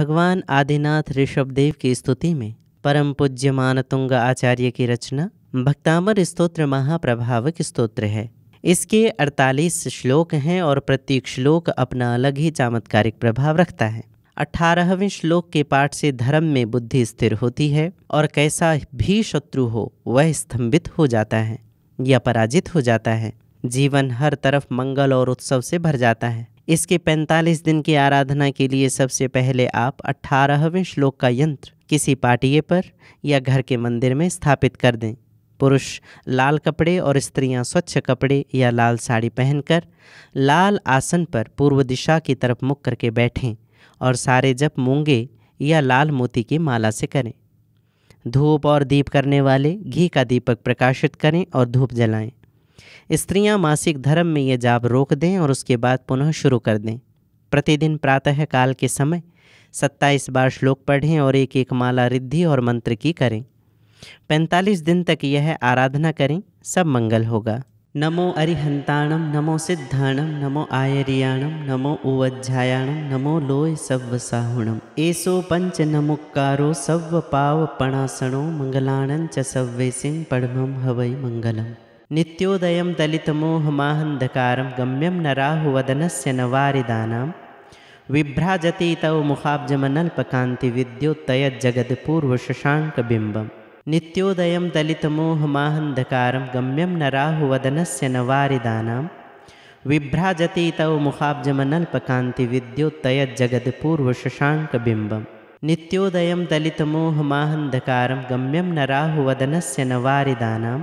भगवान आदिनाथ ऋषभदेव की स्तुति में परम पूज्य मानतुंग आचार्य की रचना भक्तामर स्तोत्र महाप्रभावक स्तोत्र है इसके 48 श्लोक हैं और प्रत्येक श्लोक अपना अलग ही चमत्कारिक प्रभाव रखता है अठारहवें श्लोक के पाठ से धर्म में बुद्धि स्थिर होती है और कैसा भी शत्रु हो वह स्तंभित हो जाता है या पराजित हो जाता है जीवन हर तरफ मंगल और उत्सव से भर जाता है इसके 45 दिन की आराधना के लिए सबसे पहले आप 18वें श्लोक का यंत्र किसी पाटिए पर या घर के मंदिर में स्थापित कर दें पुरुष लाल कपड़े और स्त्रियां स्वच्छ कपड़े या लाल साड़ी पहनकर लाल आसन पर पूर्व दिशा की तरफ मुख करके बैठें और सारे जप मूंगे या लाल मोती की माला से करें धूप और दीप करने वाले घी का दीपक प्रकाशित करें और धूप जलाएं स्त्रियां मासिक धर्म में ये जाप रोक दें और उसके बाद पुनः शुरू कर दें प्रतिदिन प्रातः काल के समय सत्ताईस बार श्लोक पढ़ें और एक एक माला रिद्धि और मंत्र की करें पैंतालीस दिन तक यह आराधना करें सब मंगल होगा नमो अरिहंताणम नमो सिद्धाणम नमो आयरियाणम नमो उवज्झायाणम नमो लोय सव्वसाहुणम एसो पंच नमुक्कारो सव्व पाव पणासणो मंगलाणं च सव्वेसिं पढ़म हवई मंगलम नित्योदयं दलितमोहमाहन्धकारं गम्यं न राहुवदनस्य नवारिदानां विभ्राजतीतौ मुखाब्जमनल्पकान्तिविद्योत्तयज्जगदपूर्वशशाङ्कबिम्बं नित्योदयं दलितमोहमाहन्धकारं गम्यं न राहुवदनस्य नवारिदानां विभ्राजतीतौ मुखाब्जमनल्पकान्तिविद्योत्तयज्जगदपूर्वशशाङ्कबिम्बं नित्योदयं दलितमोहमाहन्धकारं गम्यं न राहुवदनस्य नवारिदानाम्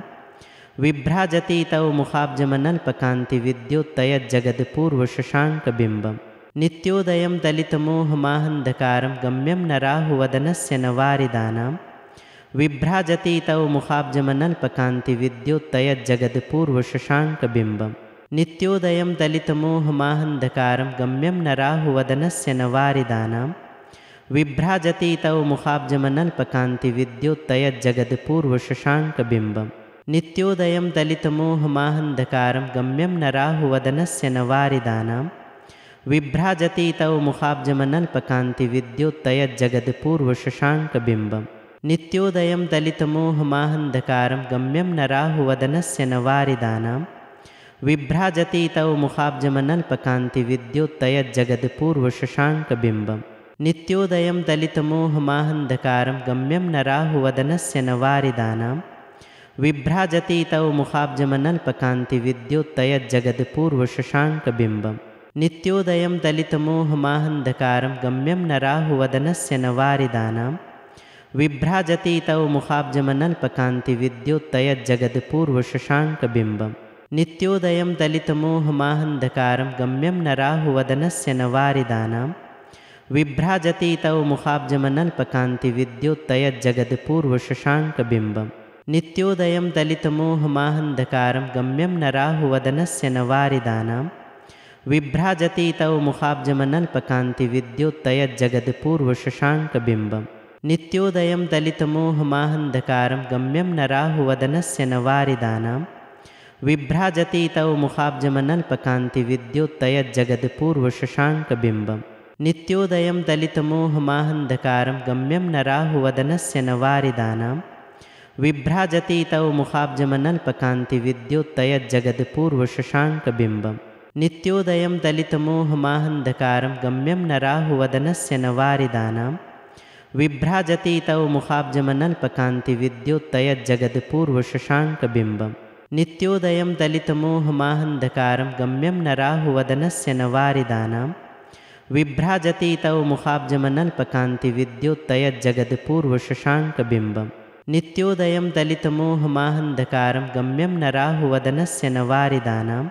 विभ्राजति तौ मुखाब्जमनल्पकान्तिविद्योतयज्जगदपूर्वशशाङ्कबिम्बं नित्योदयं दलितमोहमाहन्धकारं गम्यं न राहुवदनस्य विभ्राजति तौ मुखाब्जमनल्पकान्तिविद्योत्तयज्जगदपूर्वशशाङ्कबिम्बं नित्योदयं दलितमोहमाहन्धकारं गम्यं न राहुवदनस्य विभ्राजति तौ मुखाब्जमनल्पकान्तिविद्योत्तयज्जगदपूर्वशशाङ्कबिम्बं नित्योदयं दलितमोहमाहन्धकारं गम्यं न राहुवदनस्य नवारिदानां तौ मुखाब्जमनल्पकान्तिविद्योत्तयज्जगदपूर्वशशाङ्कबिम्बं नित्योदयं दलितमोहमाहन्धकारं गम्यं न राहुवदनस्य नवारिदानां तौ मुखाब्जमनल्पकान्तिविद्योत्तयज्जगदपूर्वशशाङ्कबिम्बं नित्योदयं दलितमोहमाहन्धकारं गम्यं न राहुवदनस्य वारिदानां विभ्राजति तौ मुखाब्जमनल्पकान्तिविद्योतयज्जगदपूर्वशशाङ्कबिम्बं नित्योदयं दलितमोहमाहन्धकारं गम्यं न राहुवदनस्य विभ्राजति तौ मुखाब्जमनल्पकान्तिविद्योत्तयज्जगदपूर्वशशाङ्कबिम्बं नित्योदयं दलितमोहमाहन्धकारं गम्यं न राहुवदनस्य विभ्राजति तौ मुखाब्जमनल्पकान्तिविद्योतयज्जगदपूर्वशशाङ्कबिम्बं नित्योदयं दलितमोहमाहन्धकारं गम्यं न नवारिदानां विभ्राजति विभ्राजतीतौ मुखाब्जमनल्पकान्तिविद्योत्तयज्जगदपूर्वशशाङ्कबिम्बं नित्योदयं दलितमोहमाहन्धकारं गम्यं न राहुवदनस्य विभ्राजति विभ्राजतीतौ मुखाब्जमनल्पकान्तिविद्योत्तयज्जगदपूर्वशशाङ्कबिम्बं नित्योदयं दलितमोहमाहन्धकारं गम्यं न राहुवदनस्य विभ्राजति तौ मुखाब्जमनल्पकान्तिविद्योतयज्जगदपूर्वशशाङ्कबिम्बं नित्योदयं दलितमोहमाहन्धकारं गम्यं न राहुवदनस्य विभ्राजति तौ मुखाब्जमनल्पकान्तिविद्योतयज्जगदपूर्वशशाङ्कबिम्बं नित्योदयं दलितमोहमाहन्धकारं गम्यं न राहुवदनस्य विभ्राजति तौ मुखाब्जमनल्पकान्तिविद्योतयज्जगदपूर्वशशाङ्कबिम्बं नित्योदयं दलितमोहमाहन्धकारं गम्यं न राहुवदनस्य नवारिदानां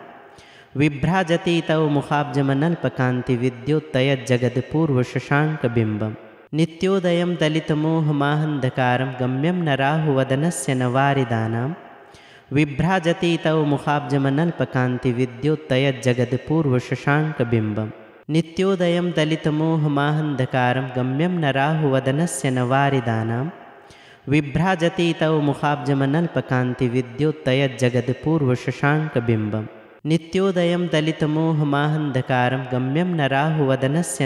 विभ्राजतीतौ मुखाब्जमनल्पकान्तिविद्योत्तयज्जगदपूर्वशशाङ्कबिम्बं नित्योदयं दलितमोहमाहन्धकारं गम्यं न राहुवदनस्य नवारिदानां विभ्राजतीतौ मुखाब्जमनल्पकान्तिविद्योत्तयज्जगदपूर्वशशाङ्कबिम्बं नित्योदयं दलितमोहमाहन्धकारं गम्यं न राहुवदनस्य नवारिदानाम् विभ्राजति तौ मुखाब्जमनल्पकान्तिविद्योतयज्जगदपूर्वशशाङ्कबिम्बं नित्योदयं दलितमोहमाहन्धकारं गम्यं न राहुवदनस्य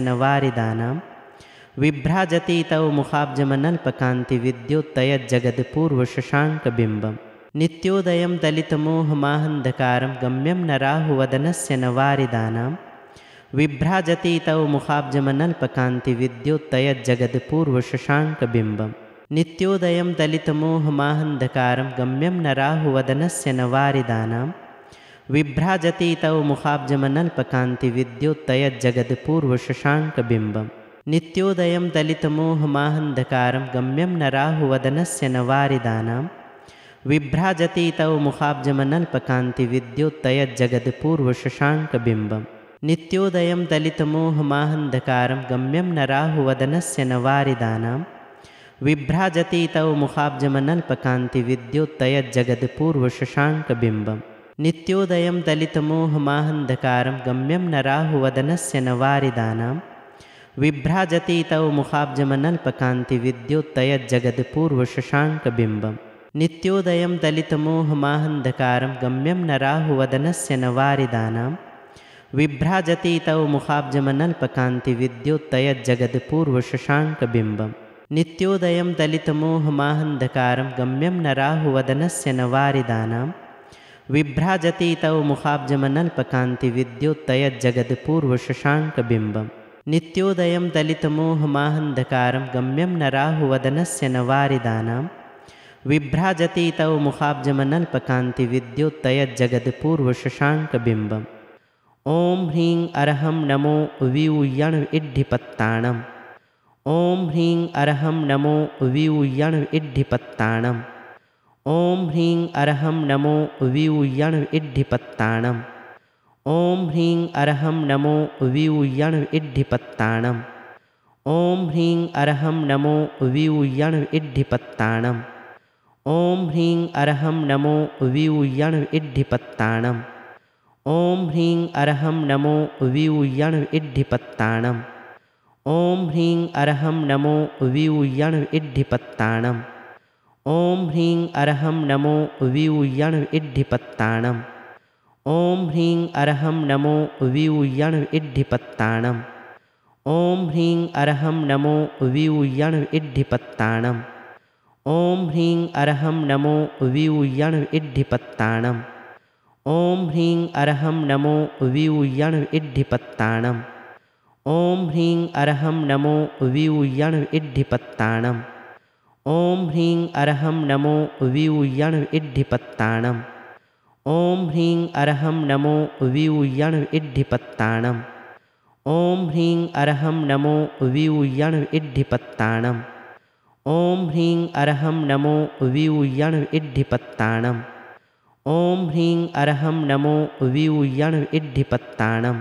विभ्राजति तौ मुखाब्जमनल्पकान्तिविद्योत्तयज्जगदपूर्वशशाङ्कबिम्बं नित्योदयं दलितमोहमाहन्धकारं गम्यं न राहुवदनस्य विभ्राजति तौ मुखाब्जमनल्पकान्तिविद्योत्तयज्जगदपूर्वशशाङ्कबिम्बं नित्योदयं दलितमोहमाहन्धकारं गम्यं न नवारिदानां विभ्राजति विभ्राजतीतौ मुखाब्जमनल्पकान्तिविद्योत्तयज्जगदपूर्वशशाङ्कबिम्बं नित्योदयं दलितमोहमाहन्धकारं गम्यं न राहुवदनस्य विभ्राजति विभ्राजतीतौ मुखाब्जमनल्पकान्तिविद्योत्तयज्जगदपूर्वशशाङ्कबिम्बं नित्योदयं दलितमोहमाहन्धकारं गम्यं न राहुवदनस्य विभ्राजति तौ मुखाब्जमनल्पकान्तिविद्योतयज्जगदपूर्वशशाङ्कबिम्बं नित्योदयं दलितमोहमाहन्धकारं गम्यं न राहुवदनस्य विभ्राजति तौ मुखाब्जमनल्पकान्तिविद्योत्तयज्जगदपूर्वशशाङ्कबिम्बं नित्योदयं दलितमोहमाहन्धकारं गम्यं न राहुवदनस्य विभ्राजति तौ मुखाब्जमनल्पकान्तिविद्योत्तयज्जगदपूर्वशशाङ्कबिम्बं नित्योदयं दलितमोहमाहन्धकारं गम्यं न राहुवदनस्य नवारिदानां तौ मुखाब्जमनल्पकान्तिविद्योत्तयज्जगदपूर्वशशाङ्कबिम्बं नित्योदयं दलितमोहमाहन्धकारं गम्यं न राहुवदनस्य नवारिदानां तौ मुखाब्जमनल्पकान्तिविद्योत्तयज्जगदपूर्वशशाङ्कबिम्बम् ॐ ह्रीं अर्हं नमो व्यूयण इड्ढिपत्ताणम् ॐ ह्रीं अर्हं नमो व्यूयण इड्ढिपत्ताणम् ॐ ह्रीं अर्हं नमो व्यूयण इड्ढिपत्ताणम् ॐ ह्रीं अर्हं नमो व्यूयण इड्ढिपत्ताणम् ॐ ह्रीं अर्हं नमो व्यूयण इड्ढिपत्ताणम् ॐ ह्रीं अर्हं नमो व्यूयण इड्ढिपत्ताणम् ॐ ह्रीं अर्हं नमो व्यूयण इड्ढिपत्ताणम् ॐ ह्रीं अर्हं नमो व्यूयण इड्ढिपत्ताणम् ओं ह्रीं अर्हं नमो व्यूयण इड्ढिपत्ताणम् ओं ह्रीं अर्हं नमो व्यूयण इड्ढिपत्ताणम् ओं ह्रीं अर्हं नमो व्यूयण इड्ढिपत्ताणम् ओं ह्रीं अर्हं नमो व्यूयण इड्ढिपत्ताणम् ॐ ह्रीं अर्हं नमो व्यूयण इड्ढिपत्ताणम् ॐ भ्रीं अर्हं नमो व्यूयण्व्ढिपत्ताणम् ॐ भ्रीं अर्हं नमो व्यूयण्व्ढिपत्ताणम् ॐ भ्रीं अर्हं नमो व्यूयण्व्ढिपत्ताणम् ॐ भ्रीं अर्हं नमो व्यूयण्व्ढिपत्ताणम् ॐ भ्रीं अर्हं नमो व्यूयण्व्ढिपत्ताणम् ॐ भ्रीं अर्हं नमो व्यूयण्व्ढिपत्ताणम्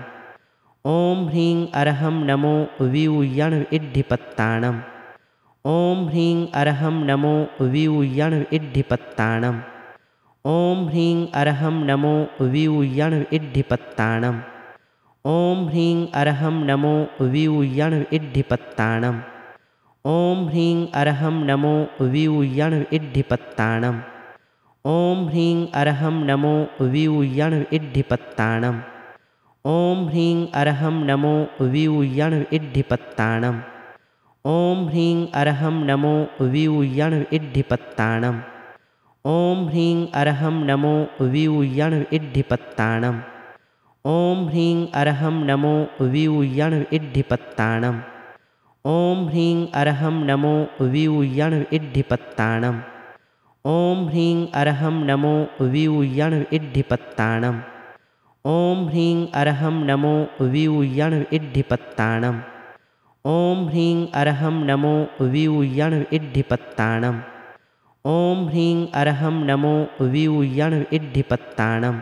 ॐ भ्रीं अर्हं नमो व्यूयण्व्ढिपत्ताणम् ॐ भ्रीं अर्हं नमो व्यूयण्व्ढिपत्ताणम् ॐ भ्रीं अर्हं नमो व्यूयण्व्ढिपत्ताणम् ॐ भ्रीं अर्हं नमो व्यूयण्व्ढिपत्ताणम् ॐ भ्रीं अर्हं नमो व्यूयण्व्ढिपत्ताणम् ॐ भ्रीं अर्हं नमो व्यूयण्व्ढिपत्ताणम् ॐ ह्रीं अर्हं नमो व्यूयण इड्ढिपत्ताणम् ॐ ह्रीं अर्हं नमो व्यूयण इड्ढिपत्ताणम् ॐ ह्रीं अर्हं नमो व्यूयण इड्ढिपत्ताणम् ॐ ह्रीं अर्हं नमो व्यूयण इड्ढिपत्ताणम् ॐ ह्रीं अर्हं नमो व्यूयण इड्ढिपत्ताणम् ॐ ह्रीं अर्हं नमो व्यूयण इड्ढिपत्ताणम् ॐ ह्रीं अर्हं नमो व्यूयण इड्ढिपत्ताणम् ॐ ह्रीं अर्हं नमो व्यूयण इड्ढिपत्ताणम् ॐ ह्रीं अर्हं नमो व्यूयण इड्ढिपत्ताणम्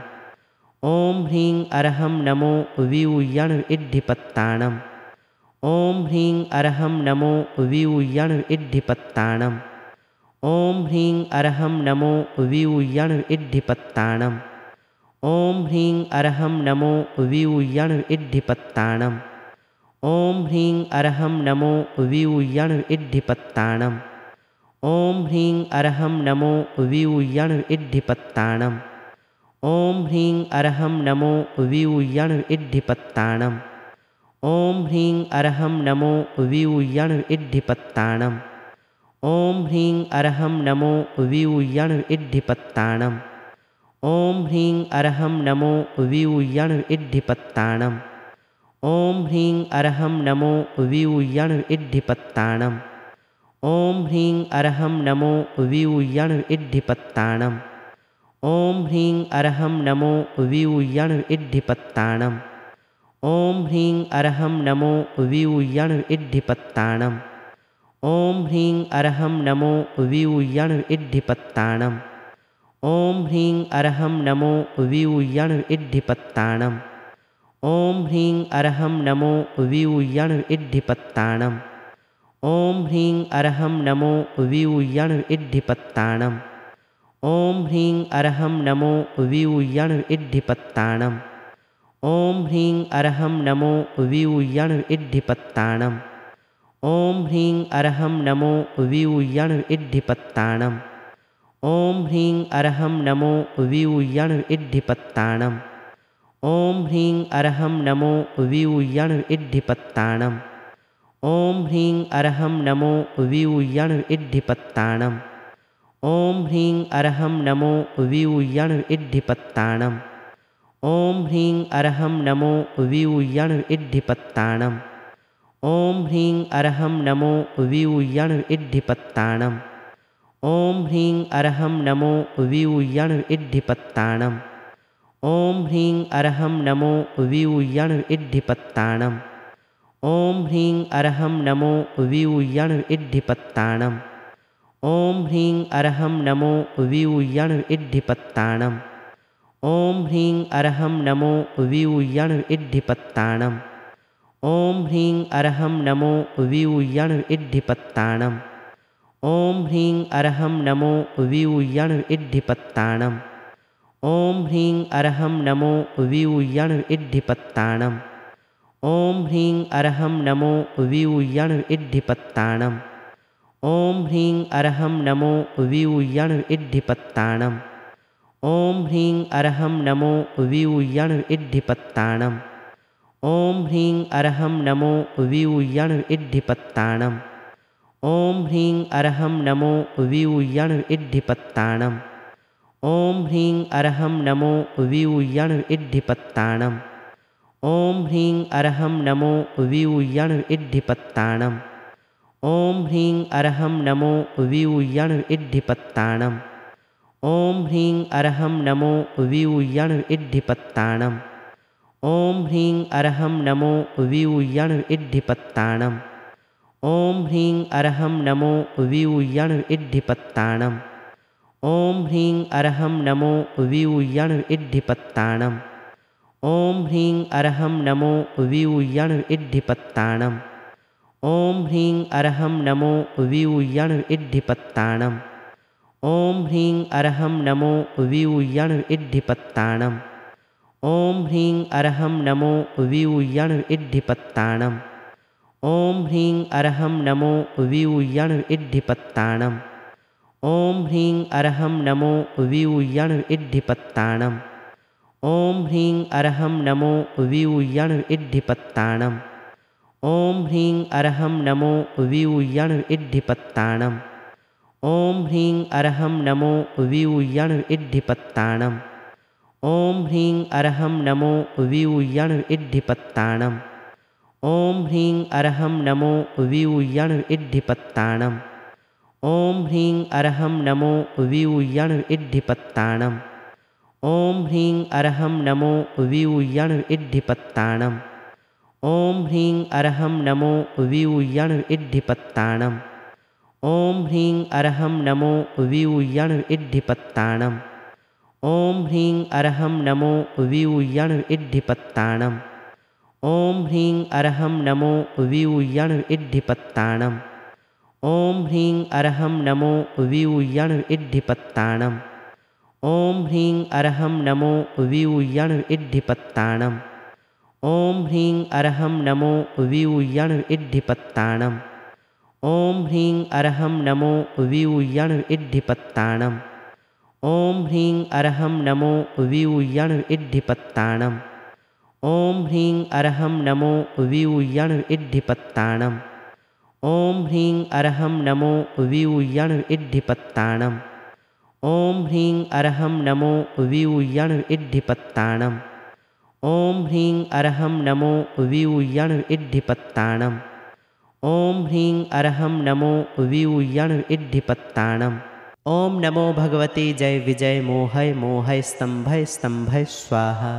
ॐ ह्रीं अर्हं नमो व्यूयण इड्ढिपत्ताणम् ॐ ह्रीं अर्हं नमो व्यूयण इड्ढिपत्ताणम् ॐ ह्रीं अर्हं नमो व्यूयण इड्ढिपत्ताणम् ॐ भ्रीं अर्हं नमो व्यूयण्व्ढिपत्ताणम् ॐ ह्रीं अर्हं नमो व्यूयण्व्ढिपत्ताणम् ॐ भ्रीं अर्हं नमो व्यूयण्व्ढिपत्ताणम् ॐ भ्रीं अर्हं नमो व्यूयण्व्ढिपत्ताणम् ॐ भ्रीं अर्हं नमो व्यूयण्व्ढिपत्ताणम् ॐ भ्रीं अर्हं नमो व्यूयण्व्ढिपत्ताणम् ॐ ह्रीं अर्हं नमो व्यूयण इड्ढिपत्ताणम् ॐ ह्रीं अर्हं नमो व्यूयण इड्ढिपत्ताणम् ॐ ह्रीं अर्हं नमो व्यूयण इड्ढिपत्ताणम् ॐ ह्रीं अर्हं नमो व्यूयण इड्ढिपत्ताणम् ॐ ह्रीं अर्हं नमो व्यूयण इड्ढिपत्ताणम् ॐ ह्रीं अर्हं नमो व्यूयण इड्ढिपत्ताणम् ॐ ह्रीं अर्हं नमो व्यूयण इड्ढिपत्ताणम् ॐ ह्रीं अर्हं नमो व्यूयण इड्ढिपत्ताणम् ॐ ह्रीं अर्हं नमो व्यूयण इड्ढिपत्ताणम् ॐ ह्रीं अर्हं नमो व्यूयण इड्ढिपत्ताणम् ॐ ह्रीं अर्हं नमो व्यूयण इड्ढिपत्ताणम् ॐ ह्रीं अर्हं नमो व्यूयण इड्ढिपत्ताणम् ॐ भ्रीं अर्हं नमो व्यूयण्व्ढिपत्ताणम् ॐ भ्रीं अर्हं नमो व्यूयण्व्ढिपत्ताणम् ॐ भ्रीं अर्हं नमो व्यूयण्व्ढिपत्ताणम् ॐ भ्रीं अर्हं नमो व्यूयण्व्ढिपत्ताणम् ॐ भ्रीं अर्हं नमो व्यूयण्व्ढिपत्ताणम् ॐ भ्रीं अर्हं नमो व्यूयण्व्ढिपत्ताणम् ॐ ह्रीं अर्हं नमो व्यूयण इड्ढिपत्ताणम् ॐ ह्रीं अर्हं नमो व्यूयण इड्ढिपत्ताणम् ॐ ह्रीं अर्हं नमो व्यूयण इड्ढिपत्ताणम् ॐ ह्रीं अर्हं नमो व्यूयण इड्ढिपत्ताणम् ॐ ह्रीं अर्हं नमो व्यूयण इड्ढिपत्ताणम् ॐ ह्रीं अर्हं नमो व्यूयण इड्ढिपत्ताणम् ॐ ह्रीं अर्हं नमो व्यूयण इड्ढिपत्ताणम् ॐ ह्रीं अर्हं नमो व्यूयण इड्ढिपत्ताणम् ॐ ह्रीं अर्हं नमो व्यूयण इड्ढिपत्ताणम् ॐ ह्रीं अर्हं नमो व्यूयण इड्ढिपत्ताणम् ॐ ह्रीं अर्हं नमो व्यूयण इड्ढिपत्ताणम् ॐ ह्रीं अर्हं नमो व्यूयण इड्ढिपत्ताणम् ॐ ह्रीं अर्हं नमो व्यूयण इड्ढिपत्ताणम् ॐ ह्रीं अर्हं नमो व्यूयण इड्ढिपत्ताणम् ॐ ह्रीं अर्हं नमो व्यूयण इड्ढिपत्ताणम् ॐ ह्रीं अर्हं नमो व्यूयण इड्ढिपत्ताणम् ॐ ह्रीं अर्हं नमो व्यूयण इड्ढिपत्ताणम् ॐ ह्रीं अर्हं नमो व्यूयण इड्ढिपत्ताणम् ॐ ह्रीं अर्हं नमो व्यूयण इड्ढिपत्ताणम् ॐ ह्रीं अर्हं नमो व्यूयण इड्ढिपत्ताणम् ॐ ह्रीं अर्हं नमो व्यूयण इड्ढिपत्ताणम् ॐ ह्रीं अर्हं नमो व्यूयण इड्ढिपत्ताणम् ॐ ह्रीं अर्हं नमो व्यूयण इड्ढिपत्ताणम् ॐ ह्रीं अर्हं नमो व्यूयण इड्ढिपत्ताणम् ॐ भ्रीं अर्हं नमो व्यूयण्व्ढिपत्ताणम् ॐ भ्रीं अर्हं नमो व्यूयण्व्ढिपत्ताणम् ॐ भ्रीं अर्हं नमो व्यूयण्व्ढिपत्ताणम् ॐ भ्रीं अर्हं नमो व्यूयण्व्ढिपत्ताणम् ॐ भ्रीं अर्हं नमो व्यूयण्व्ढिपत्ताणम् ॐ भ्रीं अर्हं नमो व्यूयण्व्ढिपत्ताणम् ॐ भ्रीं अर्हं नमो व्यूयण्व्ढिपत्ताणम् ॐ ह्रीं अर्हं नमो व्यूयण्व्ढिपत्ताणम् ॐ ह्रीं अर्हं नमो व्यूयण्व्ढिपत्ताणम् ॐ ह्रीं अर्हं नमो व्यूयण्व्ढिपत्ताणम् ॐ भ्रीं अर्हं नमो व्यूयण्व्ढिपत्ताणम् ॐ भ्रीं अर्हं नमो व्यूयण्व्ढिपत्ताणम् ॐ ह्रीं अर्हं नमो व्यूयण इड्ढिपत्ताणम् ॐ ह्रीं अर्हं नमो व्यूयण इड्ढिपत्ताणम् ॐ ह्रीं अर्हं नमो व्यूयण इड्ढिपत्ताणम् ॐ ह्रीं अर्हं नमो व्यूयण इड्ढिपत्ताणम् ॐ ह्रीं अर्हं नमो व्यूयण इड्ढिपत्ताणम् ॐ ह्रीं अर्हं नमो व्यूयण इड्ढिपत्ताणम् ॐ ह्रीं अर्हं नमो इड्ढिपत्ताणम् ॐ ह्रीं अर्हं नमो इड्ढिपत्ताणम् ॐ ह्रीं अर्हं नमो इड्ढिपत्ताणम् ॐ ह्रीं अर्हं नमो इड्ढिपत्ताणम् ॐ ह्रीं अर्हं नमो इड्ढिपत्ताणम् ॐ नमो भगवते जय विजय मोहय मोहय स्तम्भय स्तम्भय स्वाहा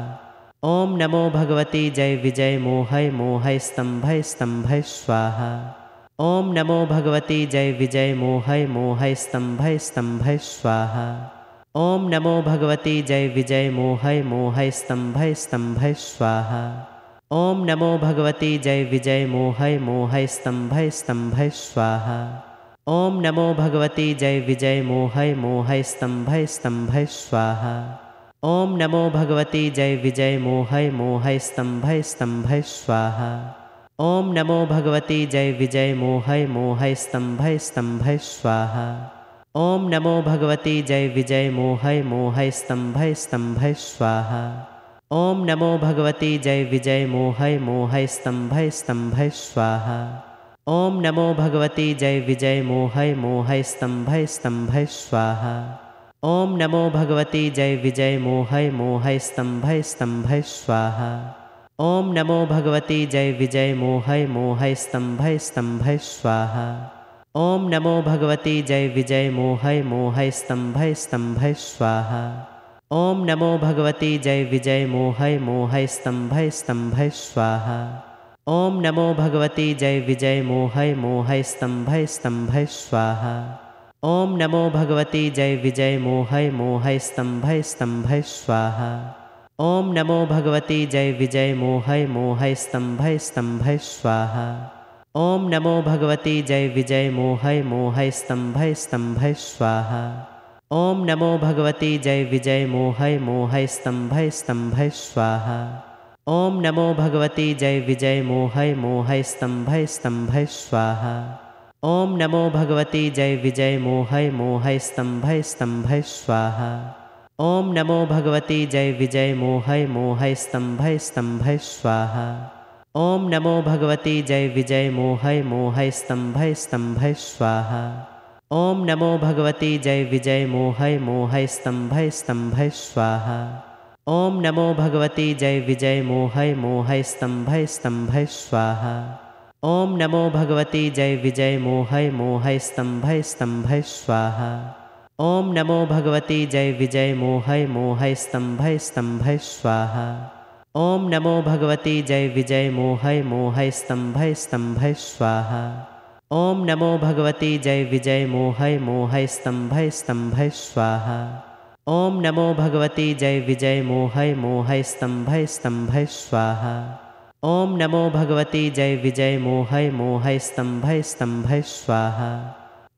ओम नमो भगवते जय विजय मोहय मोहय स्तंभय स्तंभय स्वाहा ओम नमो भगवते जय विजय मोहय मोहय स्तंभय स्तंभय स्वाहा ओम नमो भगवते जय विजय मोहय मोहय स्तंभय स्तंभय स्वाहा ओम नमो भगवते जय विजय मोहय मोहय स्तंभय स्तंभय स्वाहा ओम नमो भगवते जय विजय मोहय मोहय स्तंभय स्तंभय स्वाहा ओम नमो भगवते जय विजय मोहय मोहय स्तंभय स्तंभय स्वाहा ओम नमो भगवते जय विजय मोहय मोहय स्तंभय स्तंभय स्वाहा ओम नमो भगवते जय विजय मोहय मोहय स्तंभय स्तंभय स्वाहा ओम नमो भगवते जय विजय मोहय मोहय स्तंभय स्तंभय स्वाहा ओम नमो भगवते जय विजय मोहय मोहय स्तंभय स्तंभय स्वाहा ओम नमो भगवते जय विजय मोहय मोहय स्तंभय स्तंभय स्वाहा ओम नमो भगवते जय विजय मोहय मोहय स्तंभय स्तंभय स्वाहा ओम नमो भगवते जय विजय मोहय मोहय स्तंभय स्तंभय स्वाहा ओम नमो भगवते जय विजय मोहय मोहय स्तंभय स्तंभय स्वाहा ओम नमो भगवते जय विजय मोहय मोहय स्तंभय स्तंभय स्वाहा ओम नमो भगवते जय विजय मोहय मोहय स्तंभय स्तंभय स्वाहा ओम नमो भगवते जय विजय मोहय मोहय स्तंभय स्तंभय स्वाहा ओम नमो भगवते जय विजय मोहय मोहय स्तंभय स्तंभय स्वाहा ओम नमो भगवते जय विजय मोहय मोहय स्तंभय स्तंभय स्वाहा ओम नमो भगवते जय विजय मोहय मोहय स्तंभय स्तंभय स्वाहा ओम नमो भगवते जय विजय मोहय मोहय स्तंभय स्तंभय स्वाहा ओम नमो भगवते जय विजय मोहय मोहय स्तंभय स्तंभय स्वाहा ओम नमो भगवते जय विजय मोहय मोहय स्तंभय स्तंभय स्वाहा ओम नमो भगवते जय विजय मोहय मोहय स्तंभय स्तंभय स्वाहा ओम नमो भगवते जय विजय मोहय मोहय स्तंभय स्तंभय स्वाहा ओम नमो भगवते जय विजय मोहय मोहय स्तंभय स्तंभय स्वाहा ओम नमो भगवते जय विजय मोहय मोहय स्तंभय स्तंभय स्वाहा ओम नमो भगवते जय विजय मोहय मोहय स्तंभय स्तंभय स्वाहा ओम नमो भगवते जय विजय मोहय मोहय स्तंभय स्तंभय स्वाहा ओम नमो भगवते जय विजय मोहय मोहय स्तंभय स्तंभय स्वाहा ओम नमो भगवते जय विजय मोहय मोहय स्तंभय स्तंभय स्वाहा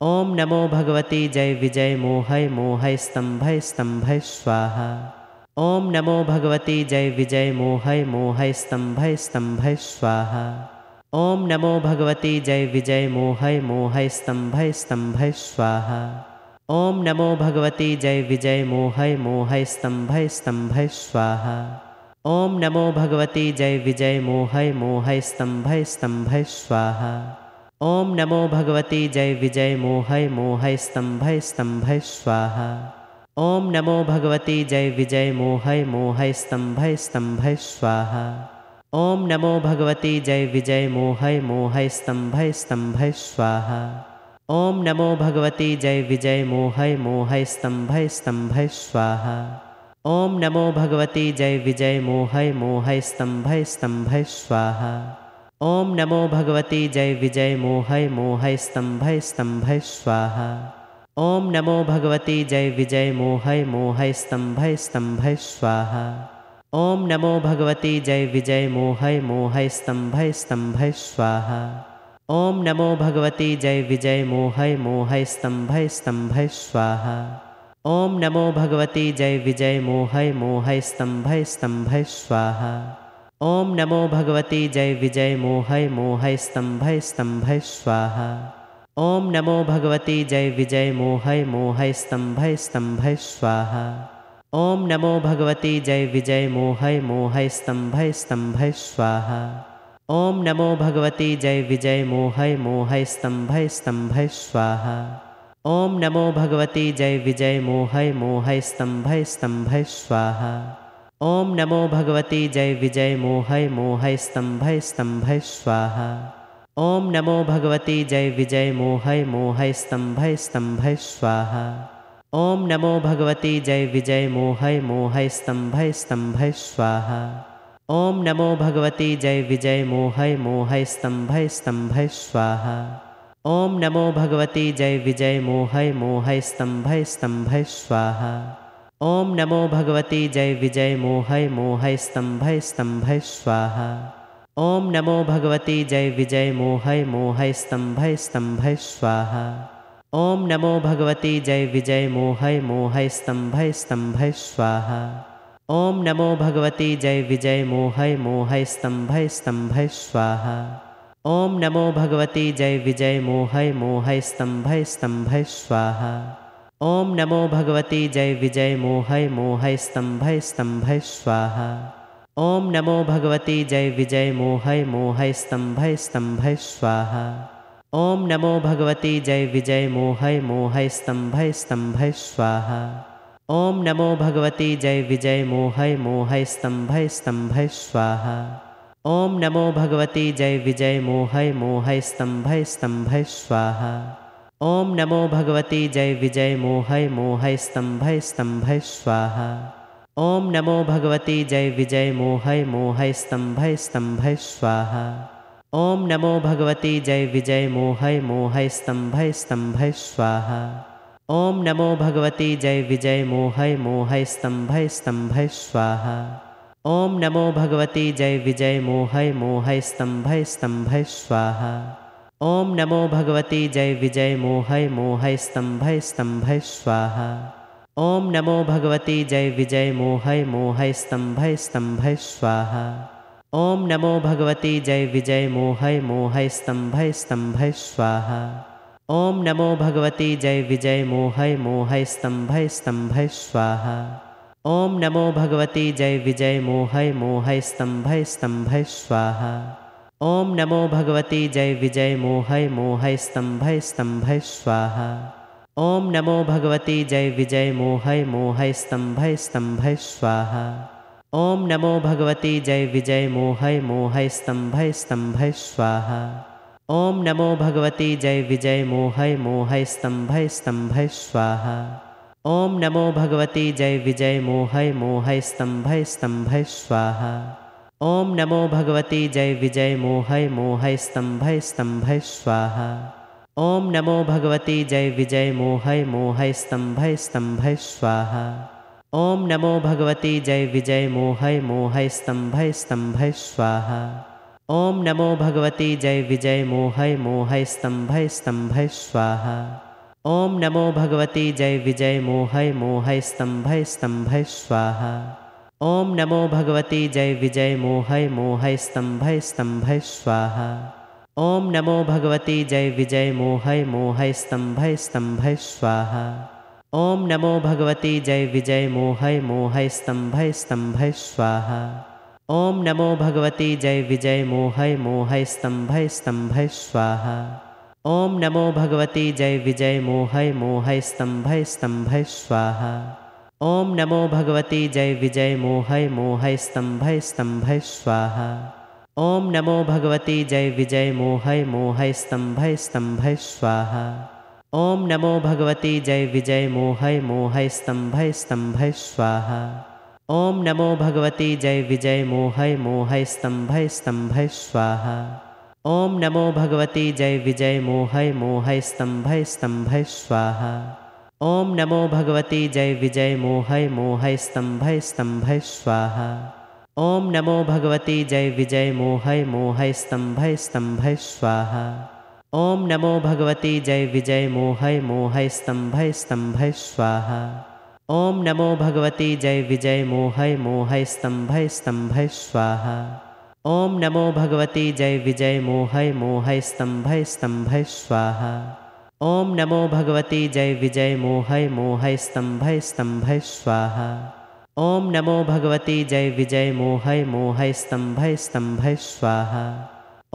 ओम नमो भगवते जय विजय मोहय मोहय स्तंभय स्तंभय स्वाहा ओम नमो भगवते जय विजय मोहय मोहय स्तंभय स्तंभय स्वाहा ओम नमो भगवते जय विजय मोहय मोहय स्तंभय स्तंभय स्वाहा ओम नमो भगवते जय विजय मोहय मोहय स्तंभय स्तंभय स्वाहा ओम नमो भगवते जय विजय मोहय मोहय स्तंभय स्तंभय स्वाहा ओम नमो भगवते जय विजय मोहय मोहय स्तंभय स्तंभय स्वाहा ओम नमो भगवते जय विजय मोहय मोहय स्तंभय स्तंभय स्वाहा ओम नमो भगवते जय विजय मोहय मोहय स्तंभय स्तंभय स्वाहा ओम नमो भगवते जय विजय मोहय मोहय स्तंभय स्तंभय स्वाहा ओम नमो भगवते जय विजय मोहय मोहय स्तंभय स्तंभय स्वाहा ओम नमो भगवते जय विजय मोहय मोहय स्तंभय स्तंभय स्वाहा ओम नमो भगवते जय विजय मोहय मोहय स्तंभय स्तंभय स्वाहा ओम नमो भगवते जय विजय मोहय मोहय स्तंभय स्तंभय स्वाहा ओम नमो भगवते जय विजय मोहय मोहय स्तंभय स्तंभय स्वाहा ओम नमो भगवते जय विजय मोहय मोहय स्तंभय स्तंभय स्वाहा ओम नमो भगवते जय विजय मोहय मोहय स्तंभय स्तंभय स्वाहा ओम नमो भगवते जय विजय मोहय मोहय स्तंभय स्तंभय स्वाहा ओम नमो भगवते जय विजय मोहय मोहय स्तंभय स्तंभय स्वाहा ओम नमो भगवते जय विजय मोहय मोहय स्तंभय स्तंभय स्वाहा ओम नमो भगवते जय विजय मोहय मोहय स्तंभय स्तंभय स्वाहा ओम नमो भगवते जय विजय मोहय मोहय स्तंभय स्तंभय स्वाहा ओम नमो भगवते जय विजय मोहय मोहय स्तंभय स्तंभय स्वाहा ओम नमो भगवते जय विजय मोहय मोहय स्तंभय स्तंभय स्वाहा ओम नमो भगवते जय विजय मोहय मोहय स्तंभय स्तंभय स्वाहा ओम नमो भगवते जय विजय मोहय मोहय स्तंभय स्तंभय स्वाहा ओम नमो भगवते जय विजय मोहय मोहय स्तंभय स्तंभय स्वाहा ओम नमो भगवते जय विजय मोहय मोहय स्तंभय स्तंभय स्वाहा ओम नमो भगवते जय विजय मोहय मोहय स्तंभय स्तंभय स्वाहा ओम नमो भगवते जय विजय मोहय मोहय स्तंभय स्तंभय स्वाहा ओम नमो भगवते जय विजय मोहय मोहय स्तंभय स्तंभय स्वाहा ओम नमो भगवते जय विजय मोहय मोहय स्तंभय स्तंभय स्वाहा ओम नमो भगवते जय विजय मोहय मोहय स्तंभय स्तंभय स्वाहा ओम नमो भगवते जय विजय मोहय मोहय स्तंभय स्तंभय स्वाहा ओम नमो भगवते जय विजय मोहय मोहय स्तंभय स्तंभय स्वाहा ओम नमो भगवते जय विजय मोहय मोहय स्तंभय स्तंभय स्वाहा ओम नमो भगवते जय विजय मोहय मोहय स्तंभय स्तंभय स्वाहा ओम नमो भगवते जय विजय मोहय मोहय स्तंभय स्तंभय स्वाहा ओम नमो भगवते जय विजय मोहय मोहय स्तंभय स्तंभय स्वाहा ओम नमो भगवते जय विजय मोहय मोहय स्तंभय स्तंभय स्वाहा ओम नमो भगवते जय विजय मोहय मोहय स्तंभय स्तंभय स्वाहा ओम नमो भगवते जय विजय मोहय मोहय स्तंभय स्तंभय स्वाहा ओम नमो भगवते जय विजय मोहय मोहय स्तंभय स्तंभय स्वाहा ओम नमो भगवते जय विजय मोहय मोहय स्तंभय स्तंभय स्वाहा ओम नमो भगवते जय विजय मोहय मोहय स्तंभय स्तंभय स्वाहा ओम नमो भगवते जय विजय मोहय मोहय स्तंभय स्तंभय स्वाहा ओम नमो भगवते जय विजय मोहय मोहय स्तंभय स्तंभय स्वाहा ओम नमो भगवते जय विजय मोहय मोहय स्तंभय स्तंभय स्वाहा ओम नमो भगवते जय विजय मोहय मोहय स्तंभय स्तंभय स्वाहा ओम नमो भगवते जय विजय मोहय मोहय स्तंभय स्तंभय स्वाहा ओम नमो भगवते जय विजय मोहय मोहय स्तंभय स्तंभय स्वाहा ओम नमो भगवते जय विजय मोहय मोहय स्तंभय स्तंभय स्वाहा ओम नमो भगवते जय विजय मोहय मोहय स्तंभय स्तंभय स्वाहा ओम नमो भगवते जय विजय मोहय मोहय स्तंभय स्तंभय स्वाहा ओम नमो भगवते जय विजय मोहय मोहय स्तंभय स्तंभय स्वाहा ओम नमो भगवते जय विजय मोहय मोहय स्तंभय स्तंभय स्वाहा ओम नमो भगवते जय विजय मोहय मोहय स्तंभय स्तंभय स्वाहा ओम नमो भगवते जय विजय मोहय मोहय स्तंभय स्तंभय स्वाहा ओम नमो भगवते जय विजय मोहय मोहय स्तंभय स्तंभय स्वाहा ओम नमो भगवते जय विजय मोहय मोहय स्तंभय स्तंभय स्वाहा ओम नमो भगवते जय विजय मोहय मोहय स्तंभय स्तंभय स्वाहा ओम नमो भगवते जय विजय मोहय मोहय स्तंभय स्तंभय स्वाहा ओम नमो भगवते जय विजय मोहय मोहय स्तंभय स्तंभय स्वाहा ओम नमो भगवते जय विजय मोहय मोहय स्तंभय स्तंभय स्वाहा ओम नमो भगवते जय विजय मोहय मोहय स्तंभय स्तंभय स्वाहा ओम नमो भगवते जय विजय मोहय मोहय स्तंभय स्तंभय स्वाहा ओम नमो भगवते जय विजय मोहय मोहय स्तंभय स्तंभय स्वाहा ओम नमो भगवते जय विजय मोहय मोहय स्तंभय स्तंभय स्वाहा ओम नमो भगवते जय विजय मोहय मोहय स्तंभय स्तंभय स्वाहा ओम नमो भगवते जय विजय मोहय मोहय स्तंभय स्तंभय स्वाहा ओम नमो भगवते जय विजय मोहय मोहय स्तंभय स्तंभय स्वाहा ओम नमो भगवते जय विजय मोहय मोहय स्तंभय स्तंभय स्वाहा ओम नमो भगवते जय विजय मोहय मोहय स्तंभय स्तंभय स्वाहा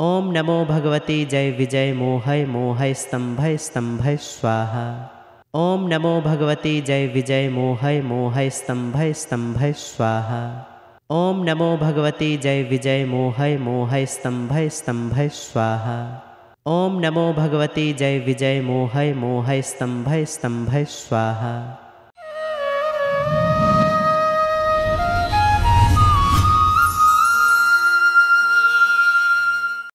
ओम नमो भगवते जय विजय मोहय मोहय स्तंभय स्तंभय स्वाहा ओम नमो भगवते जय विजय मोहय मोहय स्तंभय स्तंभय स्वाहा ओम नमो भगवती जय विजय मोहय मोहय स्तंभय स्तंभय स्वाहा ओम नमो भगवती जय विजय मोहय मोहय स्तंभय स्तंभय स्वाहा